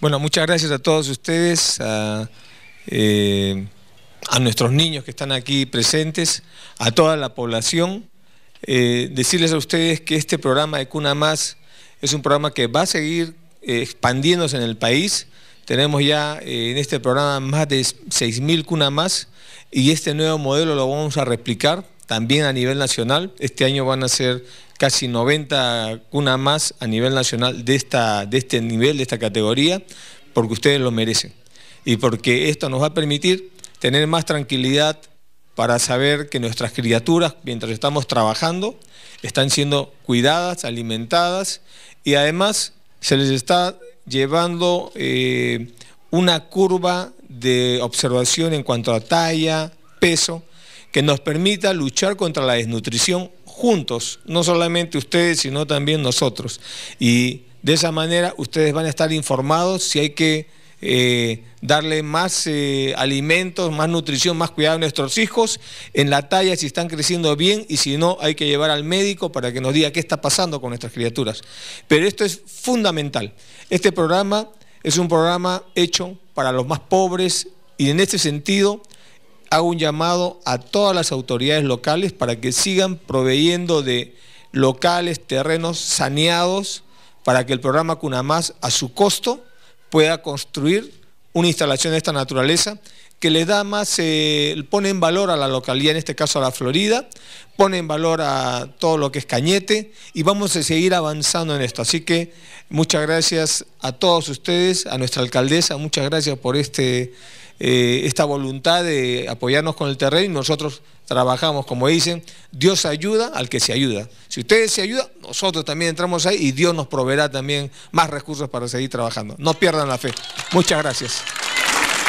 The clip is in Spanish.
Bueno, muchas gracias a todos ustedes, eh, a, nuestros niños que están aquí presentes, a toda la población. Eh, decirles a ustedes que este programa de Cuna Más es un programa que va a seguir eh, expandiéndose en el país. Tenemos ya en este programa más de 6.000 Cuna más y este nuevo modelo lo vamos a replicar también a nivel nacional. Este año van a ser casi 90 cunas más a nivel nacional de, esta, de este nivel, de esta categoría, porque ustedes lo merecen. Y porque esto nos va a permitir tener más tranquilidad para saber que nuestras criaturas, mientras estamos trabajando, están siendo cuidadas, alimentadas y además se les está llevando eh, una curva de observación en cuanto a talla, peso, que nos permita luchar contra la desnutrición juntos, no solamente ustedes, sino también nosotros. Y de esa manera ustedes van a estar informados si hay que eh, darle más eh, alimentos, más nutrición, más cuidado a nuestros hijos, en la talla si están creciendo bien y si no hay que llevar al médico para que nos diga qué está pasando con nuestras criaturas. Pero esto es fundamental. Este programa es un programa hecho para los más pobres y en este sentido hago un llamado a todas las autoridades locales para que sigan proveyendo de locales, terrenos saneados, para que el programa Cunamás, a su costo, pueda construir una instalación de esta naturaleza que le da más, eh, pone en valor a la localidad, en este caso a la Florida, pone en valor a todo lo que es Cañete y vamos a seguir avanzando en esto. Así que muchas gracias a todos ustedes, a nuestra alcaldesa, muchas gracias por este eh, esta voluntad de apoyarnos con el terreno y nosotros trabajamos, como dicen, Dios ayuda al que se ayuda. Si ustedes se ayudan, nosotros también entramos ahí y Dios nos proveerá también más recursos para seguir trabajando. No pierdan la fe. Muchas gracias.